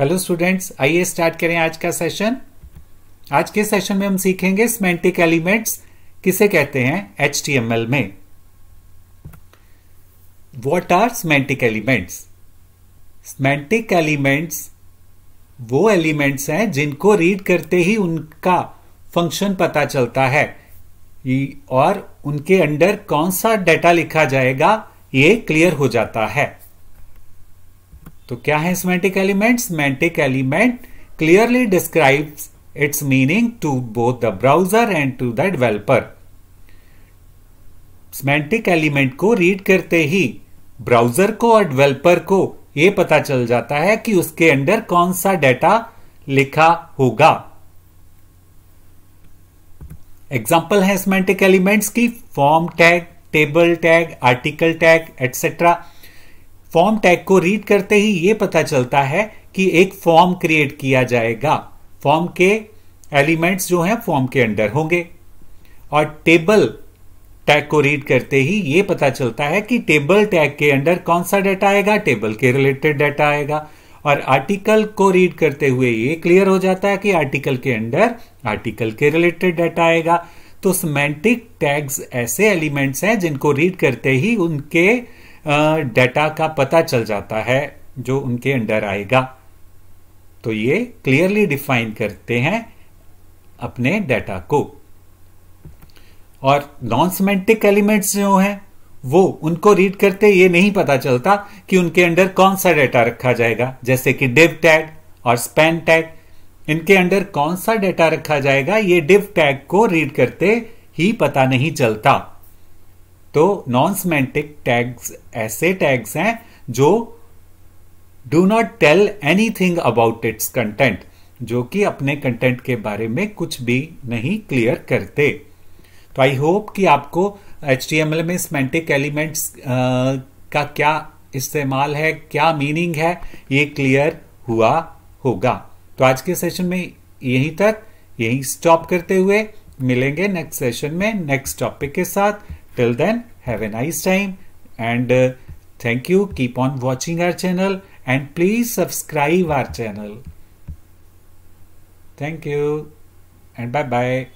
Hello students आइए start करें आज का सेशन आज के सेशन में हम सीखेंगे सिमेंटिक एलिमेंट्स किसे कहते हैं एच में what are semantic elements semantic elements वो एलिमेंट्स हैं जिनको रीड करते ही उनका फंक्शन पता चलता है और उनके अंडर कौन सा डेटा लिखा जाएगा ये क्लियर हो जाता है तो क्या है semantic element semantic element clearly describes its meaning to both the browser and to the developer semantic element को रीड करते ही ब्राउजर को और डेवेलपर को यह पता चल जाता है कि उसके अंदर कौन सा डेटा लिखा होगा एग्जाम्पल है स्मेंटिक एलिमेंट्स की form tag table tag article tag etcetera form tag को रीड करते ही ये पता चलता है कि एक फॉर्म क्रिएट किया जाएगा फॉर्म के एलिमेंट्स जो हैं फॉर्म के अंडर होंगे और टेबल टैग को रीड करते ही ये पता चलता है कि टेबल टैग के अंडर कौन सा डाटा आएगा टेबल के रिलेटेड डाटा आएगा और आर्टिकल को रीड करते हुए ये क्लियर हो जाता है कि आर्टिकल के अंडर आर्टिकल के रिलेटेड डाटा आएगा तो सिमेंटिक टैग्स ऐसे एलिमेंट्स हैं जिनको रीड करते ही उनके डाटा का पता चल जाता है जो उनके अंडर आएगा तो ये क्लियरली डिफाइन करते हैं अपने डाटा को और नॉन सिमेंटिक एलिमेंट्स जो हैं वो उनको रीड करते ये नहीं पता चलता कि उनके अंडर कौन सा डाटा रखा जाएगा जैसे कि डिव टैग और स्पैन टैग इनके अंडर कौन सा डाटा रखा जाएगा ये डिव टैग को रीड करते ही पता नहीं चलता तो नॉन सिमेंटिक टैग्स ऐसे टैग्स हैं जो do not tell anything about its content जो कि अपने कंटेंट के बारे में कुछ भी नहीं क्लियर करते तो आई होप कि आपको एच में सिमेंटिक एलिमेंट्स का क्या इस्तेमाल है क्या मीनिंग है ये क्लियर हुआ होगा तो आज के सेशन में यहीं तक यहीं स्टॉप करते हुए मिलेंगे नेक्स्ट सेशन में नेक्स्ट टॉपिक के साथ Till then, have a nice time and uh, thank you. Keep on watching our channel and please subscribe our channel. Thank you and bye bye.